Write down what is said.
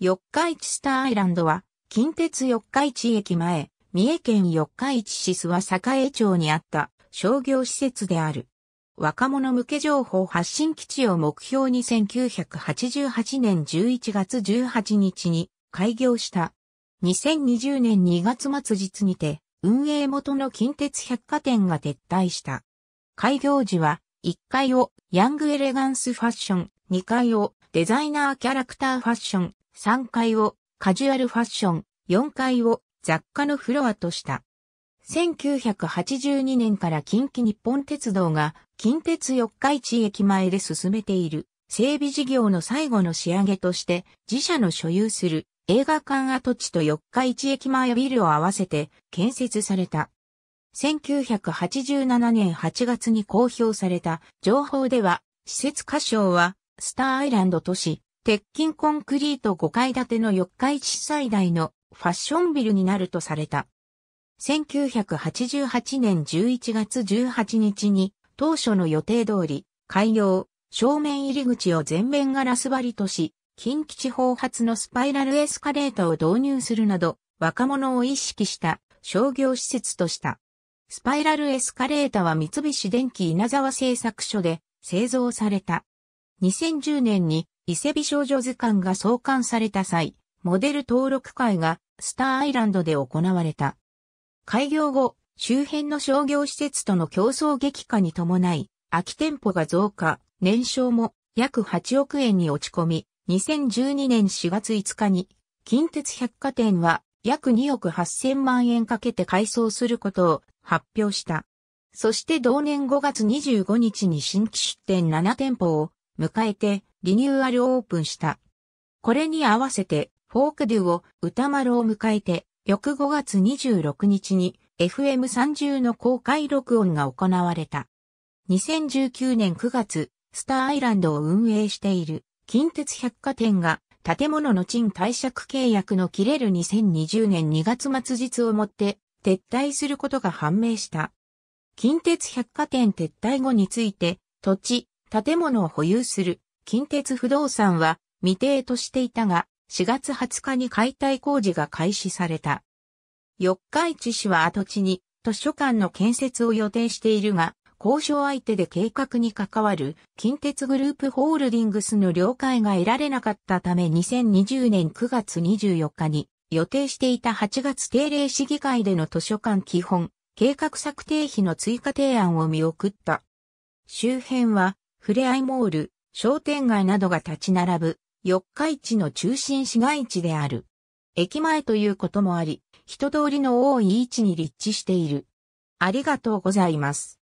四日市スターアイランドは、近鉄四日市駅前、三重県四日市市諏訪栄町にあった商業施設である。若者向け情報発信基地を目標に1988年11月18日に開業した。2020年2月末日にて、運営元の近鉄百貨店が撤退した。開業時は、1階をヤングエレガンスファッション、2階をデザイナーキャラクターファッション、3階をカジュアルファッション、4階を雑貨のフロアとした。1982年から近畿日本鉄道が近鉄四日市駅前で進めている整備事業の最後の仕上げとして自社の所有する映画館跡地と四日市駅前ビルを合わせて建設された。1987年8月に公表された情報では施設歌唱はスターアイランド都市鉄筋コンクリート5階建ての四日市最大のファッションビルになるとされた。1988年11月18日に当初の予定通り開業、正面入り口を全面ガラス張りとし、近畿地方発のスパイラルエスカレーターを導入するなど若者を意識した商業施設とした。スパイラルエスカレータは三菱電機稲沢製作所で製造された。2010年に伊勢美少女図鑑が創刊された際、モデル登録会がスターアイランドで行われた。開業後、周辺の商業施設との競争激化に伴い、空き店舗が増加、年商も約8億円に落ち込み、2012年4月5日に、近鉄百貨店は約2億8000万円かけて改装することを発表した。そして同年5月25日に新規出店7店舗を迎えてリニューアルオープンした。これに合わせてフォークデュを歌丸を迎えて翌5月26日に FM30 の公開録音が行われた。2019年9月、スターアイランドを運営している近鉄百貨店が建物の賃貸借契約の切れる2020年2月末日をもって撤退することが判明した。近鉄百貨店撤退後について土地、建物を保有する近鉄不動産は未定としていたが、4月20日に解体工事が開始された。四日市市は跡地に図書館の建設を予定しているが、交渉相手で計画に関わる近鉄グループホールディングスの了解が得られなかったため2020年9月24日に予定していた8月定例市議会での図書館基本計画策定費の追加提案を見送った。周辺はふれあいモール、商店街などが立ち並ぶ、四日市の中心市街地である。駅前ということもあり、人通りの多い位置に立地している。ありがとうございます。